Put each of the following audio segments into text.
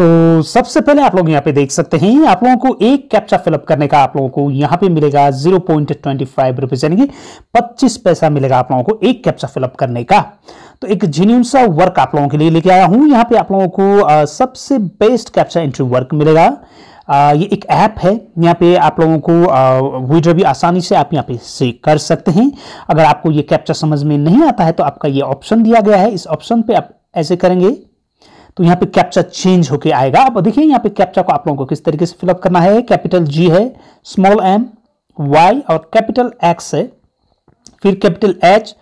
तो सबसे पहले आप लोग यहाँ पे देख सकते हैं आप लोगों को एक कैप्चा फिलअप करने का आप लोगों को यहाँ पे मिलेगा zero point twenty five rupees यानी कि पच्चीस पैसा मिलेगा आप लोगों को एक कैप्चा फिलअप करने का तो एक जेन्यून सा वर्क आप लोगों के लिए लेके आया हूँ यहाँ पे आप लोगों को सबसे बेस्ट कैप्चा एंट्री वर्क मिलेगा आ, ये एक ऐप है यहाँ पे आप लोगों को वीडियो भी आसानी से आप यहाँ पे से कर सकते हैं अगर आपको ये कैप्चा समझ में नहीं आता है तो आपका ये ऑप्शन दिया गया है इस ऑप्शन पे आप ऐसे करेंगे तो यहाँ पे कैप्चा चेंज होके आएगा अब देखिए यहाँ पे कैप्चा को आप लोगों को किस तरीके से फिलअप करना है कैपिटल जी है स्मॉल एम वाई और कैपिटल एक्स है फिर capital H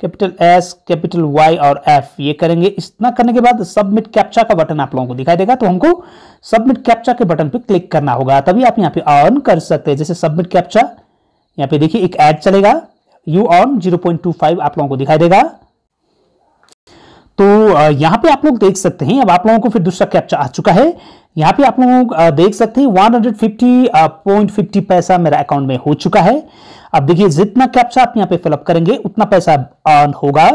capital S capital Y और एफ ये करेंगे इतना करने के बाद सबमिट कैप्चा का बटन आप लोगों को दिखाई देगा तो हमको सबमिट कैप्चा के बटन पे क्लिक करना होगा तभी आप यहाँ पे ऑन कर सकते हैं जैसे सबमिट कैप्चा यहाँ पे देखिए एक एड चलेगा यू ऑन जीरो आप लोगों को दिखाई देगा तो यहाँ पे आप लोग देख सकते हैं अब आप लोगों को फिर दूसरा कैप्चा आ चुका है यहाँ पे आप लोग देख सकते हैं 150.50 पैसा मेरा अकाउंट में हो चुका है अब देखिए जितना कैप्चा आप यहाँ पे फिलअप करेंगे उतना पैसा अर्न होगा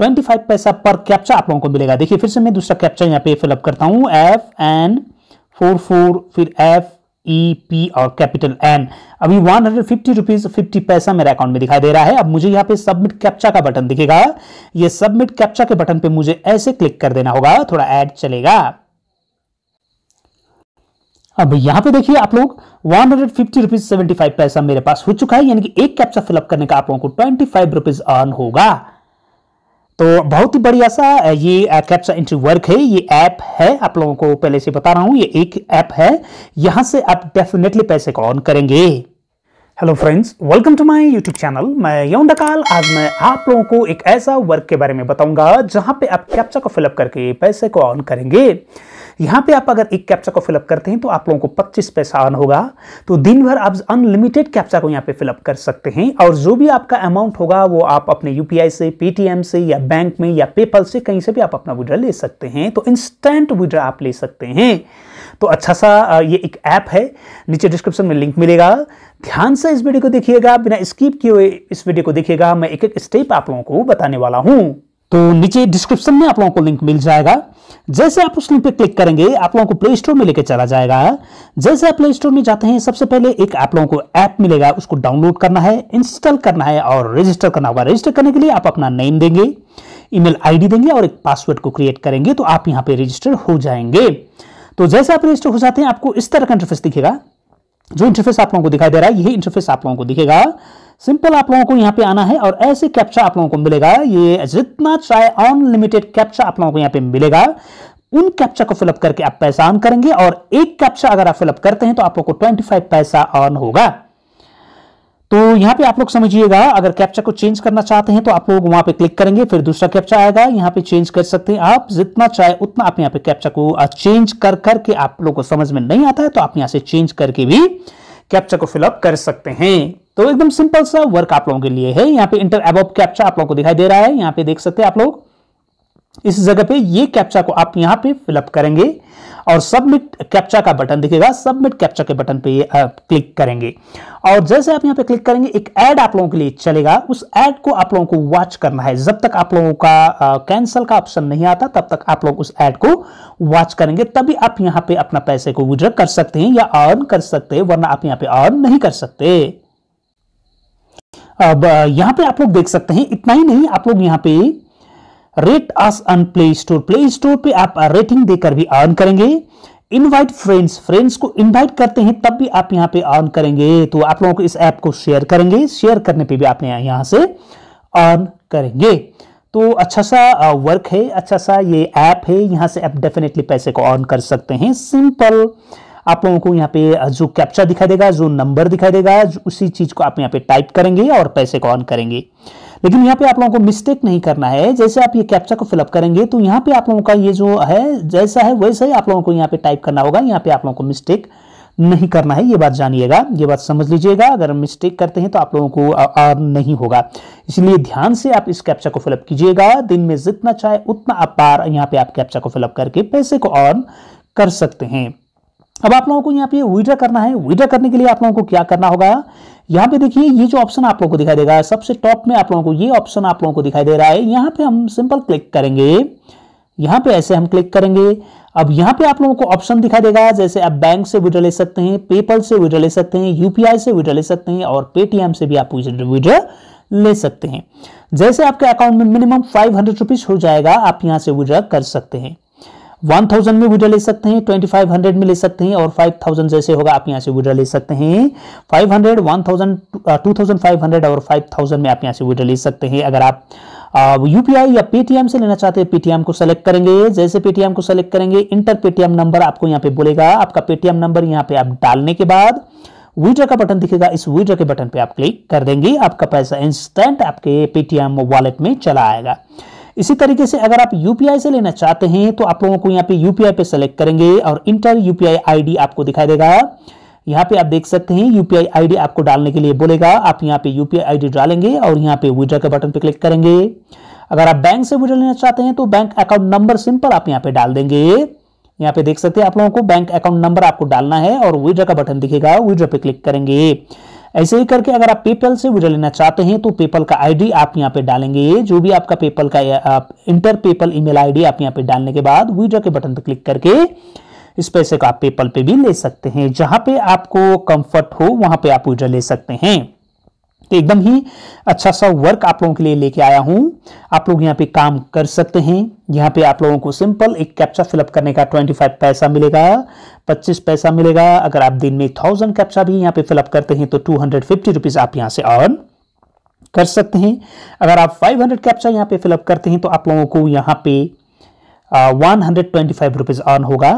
25 पैसा पर कैप्चा आप लोगों को मिलेगा देखिए फिर से मैं दूसरा कैप्चा यहाँ पे फिलअप करता हूँ एफ एन फोर फोर फिर एफ ई e पी और कैपिटल एन अभी one hundred fifty rupees fifty पैसा मेरे अकाउंट में दिखाई दे रहा है अब मुझे यहाँ पे सबमिट कैप्चा का बटन दिखेगा ये सबमिट कैप्चा के बटन पे मुझे ऐसे क्लिक कर देना होगा थोड़ा एड चलेगा अब यहां पे देखिए आप लोग one hundred fifty rupees seventy five पैसा मेरे पास हो चुका है यानी कि एक कैप्चा फिलअप करने का आप लोगों को ट्वेंटी फाइव रुपीज अर्न होगा तो बहुत ही बढ़िया सा ये कैप्चा एंट्री वर्क है ये ऐप है आप लोगों को पहले से बता रहा हूं ये एक ऐप है यहां से आप डेफिनेटली पैसे को ऑन करेंगे hello friends welcome to my YouTube channel मैं यौन डकाल आज मैं आप लोगों को एक ऐसा वर्क के बारे में बताऊंगा जहां पे आप कैप्चा को फिलअप करके पैसे को ऑन करेंगे यहां पे आप अगर एक कैप्चा को फिलअप करते हैं तो आप लोगों को पच्चीस पैसा ऑन होगा तो दिन भर आप अनलिमिटेड कैप्चा को यहां पे फिलअप कर सकते हैं और जो भी आपका अमाउंट होगा वो आप अपने यूपीआई से पेटीएम से या बैंक में या पेपल से कहीं से भी आप अपना विड्रा ले सकते हैं तो इंस्टेंट विड्रा आप ले सकते हैं तो अच्छा सा ये एक ऐप है नीचे डिस्क्रिप्शन में लिंक मिलेगा ध्यान से इस वीडियो को देखिएगा बिना स्किप किए इस वीडियो को देखिएगा मैं एक एक स्टेप आप लोगों को बताने वाला हूं तो नीचे डिस्क्रिप्शन में आप लोगों को लिंक मिल जाएगा जैसे आप उस लिंक पे क्लिक करेंगे आप लोगों को प्ले स्टोर में लेकर चला जाएगा जैसे आप प्ले स्टोर में जाते हैं सबसे पहले एक आप लोगों को ऐप मिलेगा उसको डाउनलोड करना है इंस्टॉल करना है और रजिस्टर करना होगा रजिस्टर करने के लिए आप अपना नेम देंगे ईमेल आईडी देंगे और एक पासवर्ड को क्रिएट करेंगे तो आप यहाँ पे रजिस्टर हो जाएंगे तो जैसे आप रजिस्टर हो जाते हैं आपको इस तरह का इंटरफेस दिखेगा जो इंटरफेस आप लोगों को दिखाई दे रहा है यही इंटरफेस आप लोगों को दिखेगा सिंपल आप लोगों को यहाँ पे आना है और ऐसे कैप्चा आप लोगों को मिलेगा ये जितना चाहे अनलिमिटेड कैप्चा आप लोगों को यहाँ पे मिलेगा उन कैप्चा को फिलअप करके आप पैसा ऑन करेंगे और एक कैप्चा अगर आप फिलअप करते हैं तो आप लोग को ट्वेंटी फाइव पैसा ऑन होगा तो यहाँ पे आप लोग समझिएगा अगर कैप्चा को चेंज करना चाहते हैं तो आप लोग वहां पे क्लिक करेंगे फिर दूसरा कैप्चा आएगा यहाँ पे चेंज कर सकते हैं आप जितना चाहे उतना आप यहाँ पे कैप्चा को चेंज कर करके आप लोग को समझ में नहीं आता है तो आप यहाँ से चेंज करके भी कैप्चा को फिलअप कर सकते हैं तो एकदम सिंपल सा वर्क आप लोगों के लिए है यहाँ पे इंटर एबॉब कैप्चा आप लोगों को दिखाई दे रहा है यहाँ पे देख सकते हैं आप लोग इस जगह पे ये कैप्चा को आप यहाँ पे फिलअप करेंगे और सबमिट कैप्चा का बटन दिखेगा सबमिट कैप्चा के बटन पे ये आप क्लिक करेंगे और जैसे आप यहाँ पे क्लिक करेंगे एक ऐड आप लोगों के लिए चलेगा उस ऐड को आप लोगों को वॉच करना है जब तक आप लोगों का कैंसिल का ऑप्शन नहीं आता तब तक आप लोग उस ऐड को वॉच करेंगे तभी आप यहाँ पे अपना पैसे को विड्रॉ कर सकते हैं या अर्न कर सकते हैं वरना आप यहाँ पे अर्न नहीं कर सकते अब यहां पे आप लोग देख सकते हैं इतना ही नहीं आप लोग यहाँ पे rate us on play store play store पे आप रेटिंग देकर भी अर्न करेंगे इनवाइट फ्रेंड्स फ्रेंड्स को इनवाइट करते हैं तब भी आप यहां पे अर्न करेंगे तो आप लोगों को इस ऐप को शेयर करेंगे शेयर करने पे भी आप यहां से अर्न करेंगे तो अच्छा सा वर्क है अच्छा सा ये ऐप है यहां से आप डेफिनेटली पैसे को अर्न कर सकते हैं सिंपल आप लोगों को यहाँ पे जो कैप्चा दिखाई देगा जो नंबर दिखाई देगा उसी चीज़ को आप यहाँ पे टाइप करेंगे और पैसे को ऑन करेंगे लेकिन यहाँ पे आप लोगों को मिस्टेक नहीं करना है जैसे आप ये कैप्चा को फिलअप करेंगे तो यहाँ पे आप लोगों का ये जो है जैसा है वैसा ही आप लोगों को यहाँ पे टाइप करना होगा यहाँ पे आप लोगों को मिस्टेक नहीं करना है ये बात जानिएगा ये बात समझ लीजिएगा अगर मिस्टेक करते हैं तो आप लोगों को आ, आ, नहीं होगा इसलिए ध्यान से आप इस कैप्चा को फिलअप कीजिएगा दिन में जितना चाहे उतना आप पार यहाँ पे आप कैप्चा को फिलअप करके पैसे को ऑन कर सकते हैं अब आप लोगों को यहाँ पे विड्रा करना है विड्रा करने के लिए आप लोगों को क्या करना होगा यहाँ पे देखिए ये जो ऑप्शन आप लोगों को दिखाई देगा सबसे टॉप में आप लोगों को ये ऑप्शन आप लोगों को दिखाई दे रहा है यहाँ पे हम सिंपल क्लिक करेंगे यहाँ पे ऐसे हम क्लिक करेंगे अब यहाँ पे आप लोगों को ऑप्शन दिखाई देगा जैसे आप बैंक से विड्रा ले सकते हैं पेपल से विड्रा ले सकते हैं यूपीआई से विड्रा ले सकते हैं और पेटीएम से भी आप विड्रा ले सकते हैं जैसे आपके अकाउंट में मिनिमम फाइव हंड्रेड हो जाएगा आप यहाँ से विड्रा कर सकते हैं वन थाउजेंड में विड्रा ले सकते हैं ट्वेंटी फाइव हंड्रेड में ले सकते हैं और फाइव थाउजेंड जैसे होगा आप यहाँ से विड्रा ले सकते हैं five hundred one thousand two thousand five hundred और फाइव थाउजेंड में आप यहाँ से विड्रा ले सकते हैं अगर आप यूपीआई uh, या पेटीएम से लेना चाहते हैं पेटीएम को सेलेक्ट करेंगे जैसे पेटीएम को सेलेक्ट करेंगे इंटर पेटीएम नंबर आपको यहाँ पे बोलेगा आपका पेटीएम नंबर यहाँ पे आप डालने के बाद विड्रा का बटन दिखेगा इस विड्रा के बटन पे आप क्लिक कर देंगे आपका पैसा इंस्टेंट आपके पेटीएम वॉलेट में चला आएगा इसी तरीके से अगर आप यूपीआई से लेना चाहते हैं तो आप लोगों को यहाँ पे यूपीआई पे सेलेक्ट करेंगे और इंटर यूपीआई आईडी आपको दिखाई देगा यहाँ पे आप देख सकते हैं यूपीआई आईडी आपको डालने के लिए बोलेगा आप यहाँ पे यूपीआई आईडी डालेंगे और यहाँ पे विड्रा के बटन पे क्लिक करेंगे अगर आप बैंक से विड्रा लेना चाहते हैं तो बैंक अकाउंट नंबर सिंपल आप यहाँ पे डाल देंगे यहाँ पे देख सकते हैं आप लोगों को बैंक अकाउंट नंबर आपको डालना है और विड्रा का बटन दिखेगा विड्रा पे क्लिक करेंगे ऐसे ही करके अगर आप पेपल से वीडियो लेना चाहते हैं तो पेपल का आईडी आप यहाँ पे डालेंगे जो भी आपका पेपल का आप इंटर पेपल ईमेल आईडी आप यहाँ पे डालने के बाद वीडियो के बटन पर क्लिक करके इस पैसे को आप पेपल पे भी ले सकते हैं जहां पे आपको कंफर्ट हो वहां पे आप वीडियो ले सकते हैं तो एकदम ही अच्छा सा वर्क आप लोगों के लिए लेके आया हूं आप लोग यहाँ पे काम कर सकते हैं यहाँ पे आप लोगों को सिंपल एक कैप्चा फिलअप करने का 25 पैसा मिलेगा 25 पैसा मिलेगा अगर आप दिन में थाउजेंड कैप्चा भी यहाँ पे फिलअप करते हैं तो टू हंड्रेड फिफ्टी रुपीज आप यहाँ से अर्न कर सकते हैं अगर आप 500 कैप्चा यहाँ पे फिलअप करते हैं तो आप लोगों को यहाँ पे one hundred twenty five rupees earn होगा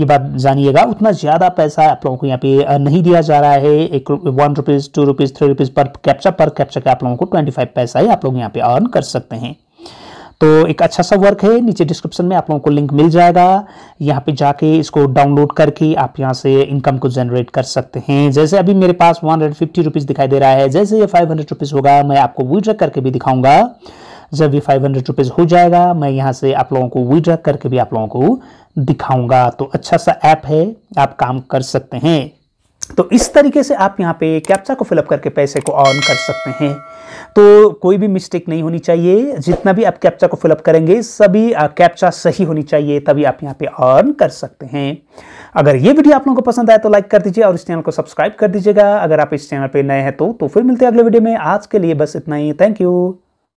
ये बात जानिएगा उतना ज़्यादा पैसा आप लोगों को यहाँ पे नहीं दिया जा रहा है एक one rupees two rupees three rupees पर कैप्चा पर कैप्चा के आप लोगों को ट्वेंटी फाइव पैसा ही आप लोग यहाँ पे अर्न कर सकते हैं तो एक अच्छा सा वर्क है नीचे डिस्क्रिप्शन में आप लोगों को लिंक मिल जाएगा यहाँ पे जाके इसको डाउनलोड करके आप यहाँ से इनकम को जनरेट कर सकते हैं जैसे अभी मेरे पास वन हंड्रेड फिफ्टी रुपीज़ दिखाई दे रहा है जैसे ये फाइव हंड्रेड रुपीज़ होगा मैं आपको विड्रॉ करके भी दिखाऊंगा जब भी फाइव हंड्रेड रुपीज़ हो जाएगा मैं यहाँ से आप लोगों को विड्रा करके भी आप लोगों को दिखाऊंगा तो अच्छा सा ऐप है आप काम कर सकते हैं तो इस तरीके से आप यहाँ पे कैप्चा को फिलअप करके पैसे को ऑन कर सकते हैं तो कोई भी मिस्टेक नहीं होनी चाहिए जितना भी आप कैप्चा को फिलअप करेंगे सभी कैप्चा सही होनी चाहिए तभी आप यहाँ पे ऑन कर सकते हैं अगर ये वीडियो आप लोगों को पसंद आए तो लाइक कर दीजिए और इस चैनल को सब्सक्राइब कर दीजिएगा अगर आप इस चैनल पर नए हैं तो, तो फिर मिलते हैं अगले वीडियो में आज के लिए बस इतना ही थैंक यू